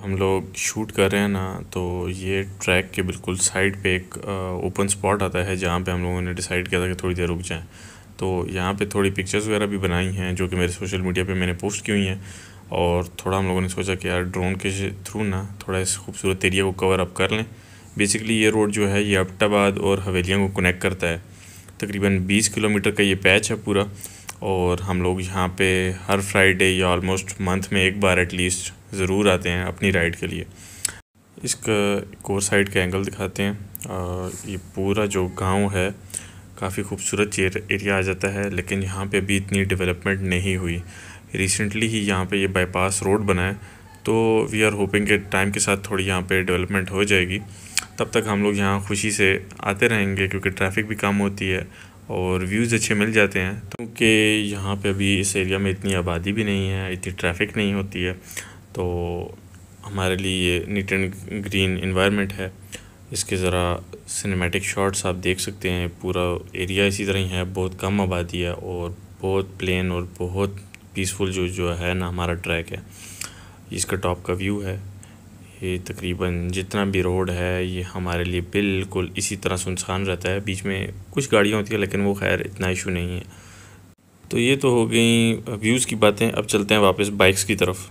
हम लोग शूट कर रहे हैं ना तो ये ट्रैक के बिल्कुल साइड पे एक ओपन स्पॉट आता है जहाँ पे हम लोगों ने डिसाइड किया था कि थोड़ी देर रुक जाएं तो यहाँ पे थोड़ी पिक्चर्स वगैरह भी बनाई हैं जो कि मेरे सोशल मीडिया पे मैंने पोस्ट की हुई हैं और थोड़ा हम लोगों ने सोचा कि यार ड्रोन के थ्रू ना थोड़ा इस खूबसूरत एरिया को कवर अप कर लें बेसिकली ये रोड जो है ये अबटाबाद और हवेलियों को कनेक्ट करता है तकरीबन बीस किलोमीटर का ये पैच है पूरा और हम लोग यहाँ पे हर फ्राइडे या ऑलमोस्ट मंथ में एक बार एटलीस्ट ज़रूर आते हैं अपनी राइड के लिए इसका कोर साइड का एंगल दिखाते हैं आ, ये पूरा जो गांव है काफ़ी खूबसूरत एरिया आ जाता है लेकिन यहाँ पे अभी इतनी डेवलपमेंट नहीं हुई रिसेंटली ही यहाँ पे ये बाईपास रोड बना है तो वी आर होपिंग के टाइम के साथ थोड़ी यहाँ पे डेवलपमेंट हो जाएगी तब तक हम लोग यहाँ खुशी से आते रहेंगे क्योंकि ट्रैफिक भी कम होती है और व्यूज़ अच्छे मिल जाते हैं क्योंकि यहाँ पे अभी इस एरिया में इतनी आबादी भी नहीं है इतनी ट्रैफिक नहीं होती है तो हमारे लिए ये नीट एंड ग्रीन इन्वायरमेंट है इसके ज़रा सिनेमैटिक शॉट्स आप देख सकते हैं पूरा एरिया इसी तरह ही है बहुत कम आबादी है और बहुत प्लेन और बहुत पीसफुल जो जो है ना हमारा ट्रैक है इसका टॉप का व्यू है ये तकरीबन जितना भी रोड है ये हमारे लिए बिल्कुल इसी तरह सुनसान रहता है बीच में कुछ गाड़ियाँ होती हैं लेकिन वो खैर इतना इशू नहीं है तो ये तो हो गई व्यूज़ की बातें अब चलते हैं वापस बाइक्स की तरफ